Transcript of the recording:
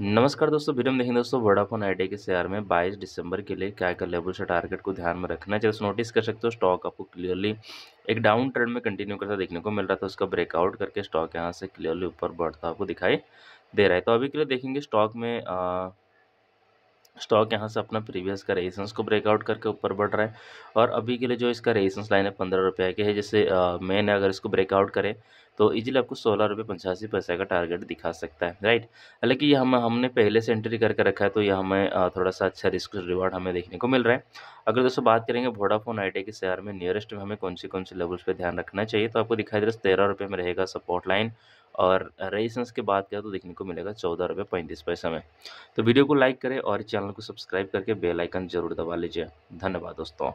नमस्कार दोस्तों वीडियो में देखेंगे दोस्तों वोडाफोन आईडिया के शेयर में 22 दिसंबर के लिए क्या क्या लेवल से टारगेट को ध्यान में रखना है चाहिए नोटिस कर सकते हो स्टॉक आपको क्लियरली एक डाउन ट्रेंड में कंटिन्यू करता देखने को मिल रहा था उसका ब्रेकआउट करके स्टॉक यहाँ से क्लियरली ऊपर बढ़ता आपको दिखाई दे रहा है तो अभी के लिए देखेंगे स्टॉक में आ, स्टॉक यहाँ से अपना प्रीवियस का रेजिस्टेंस को ब्रेकआउट करके ऊपर बढ़ रहा है और अभी के लिए जो इसका रेजिस्टेंस लाइन है पंद्रह रुपये के है जैसे मेन अगर इसको ब्रेकआउट करें तो ईजिली आपको सोलह रुपये पचासी पैसे का टारगेट दिखा सकता है राइट हालांकि ये हम हमने पहले से एंट्री करके कर रखा है तो ये हमें थोड़ा सा अच्छा रिस्क रिवार्ड हमें देखने को मिल रहा है अगर दोस्तों बात करेंगे वोडाफोन आई के शेयर में नियरेस्ट में हमें कौन सी कौन सी लेवल्स पर ध्यान रखना चाहिए तो आपको दिखाई दे रहा है तेरह रुपये में रहेगा सपोर्ट लाइन और रेजिस्टेंस की बात करें तो देखने को मिलेगा चौदह रुपये पैंतीस पैसा में तो वीडियो को लाइक करें और चैनल को सब्सक्राइब करके बेल आइकन जरूर दबा लीजिए धन्यवाद दोस्तों